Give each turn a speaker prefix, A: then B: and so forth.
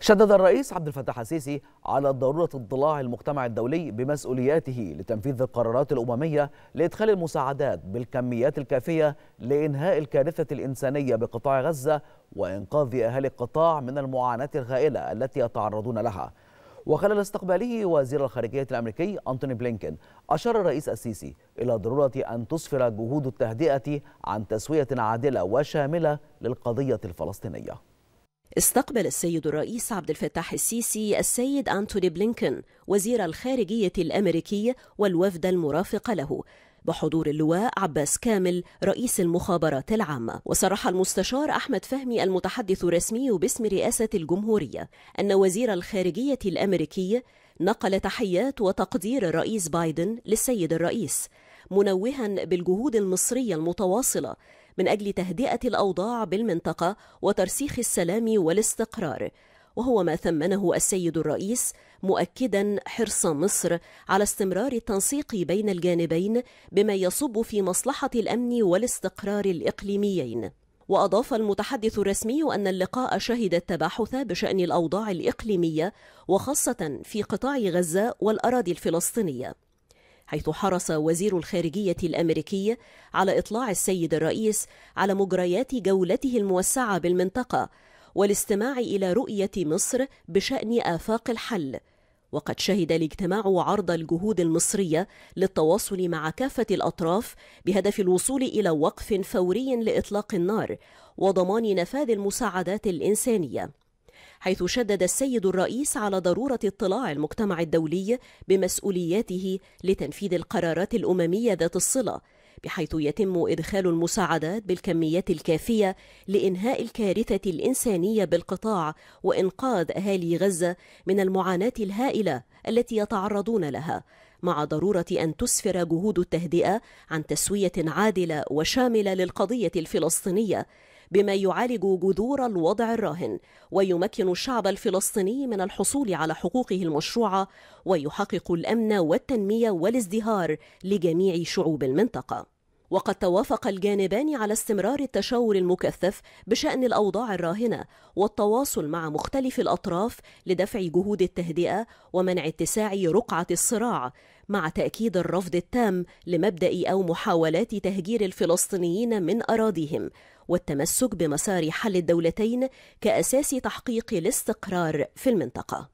A: شدد الرئيس عبد الفتاح السيسي على ضرورة اضلاع المجتمع الدولي بمسؤولياته لتنفيذ القرارات الأممية لإدخال المساعدات بالكميات الكافية لإنهاء الكارثة الإنسانية بقطاع غزة وإنقاذ أهالي القطاع من المعاناة الهائلة التي يتعرضون لها وخلال استقباله وزير الخارجية الأمريكي أنتوني بلينكين أشار الرئيس السيسي إلى ضرورة أن تسفر جهود التهدئة عن تسوية عادلة وشاملة للقضية الفلسطينية استقبل السيد
B: الرئيس عبد الفتاح السيسي السيد أنتوني بلينكن وزير الخارجية الأمريكي والوفد المرافق له بحضور اللواء عباس كامل رئيس المخابرات العامة وصرح المستشار أحمد فهمي المتحدث الرسمي باسم رئاسة الجمهورية أن وزير الخارجية الأمريكي نقل تحيات وتقدير الرئيس بايدن للسيد الرئيس منوها بالجهود المصرية المتواصلة من أجل تهدئة الأوضاع بالمنطقة وترسيخ السلام والاستقرار وهو ما ثمنه السيد الرئيس مؤكدا حرص مصر على استمرار التنسيق بين الجانبين بما يصب في مصلحة الأمن والاستقرار الإقليميين وأضاف المتحدث الرسمي أن اللقاء شهد التباحث بشأن الأوضاع الإقليمية وخاصة في قطاع غزة والأراضي الفلسطينية حيث حرص وزير الخارجية الامريكي على إطلاع السيد الرئيس على مجريات جولته الموسعة بالمنطقة والاستماع إلى رؤية مصر بشأن آفاق الحل وقد شهد الاجتماع عرض الجهود المصرية للتواصل مع كافة الأطراف بهدف الوصول إلى وقف فوري لإطلاق النار وضمان نفاذ المساعدات الإنسانية حيث شدد السيد الرئيس على ضرورة اطلاع المجتمع الدولي بمسؤولياته لتنفيذ القرارات الأممية ذات الصلة بحيث يتم إدخال المساعدات بالكميات الكافية لإنهاء الكارثة الإنسانية بالقطاع وإنقاذ أهالي غزة من المعاناة الهائلة التي يتعرضون لها مع ضرورة أن تسفر جهود التهدئة عن تسوية عادلة وشاملة للقضية الفلسطينية بما يعالج جذور الوضع الراهن ويمكن الشعب الفلسطيني من الحصول على حقوقه المشروعه ويحقق الامن والتنميه والازدهار لجميع شعوب المنطقه وقد توافق الجانبان على استمرار التشاور المكثف بشأن الأوضاع الراهنة والتواصل مع مختلف الأطراف لدفع جهود التهدئة ومنع اتساع رقعة الصراع مع تأكيد الرفض التام لمبدأ أو محاولات تهجير الفلسطينيين من أراضيهم والتمسك بمسار حل الدولتين كأساس تحقيق الاستقرار في المنطقة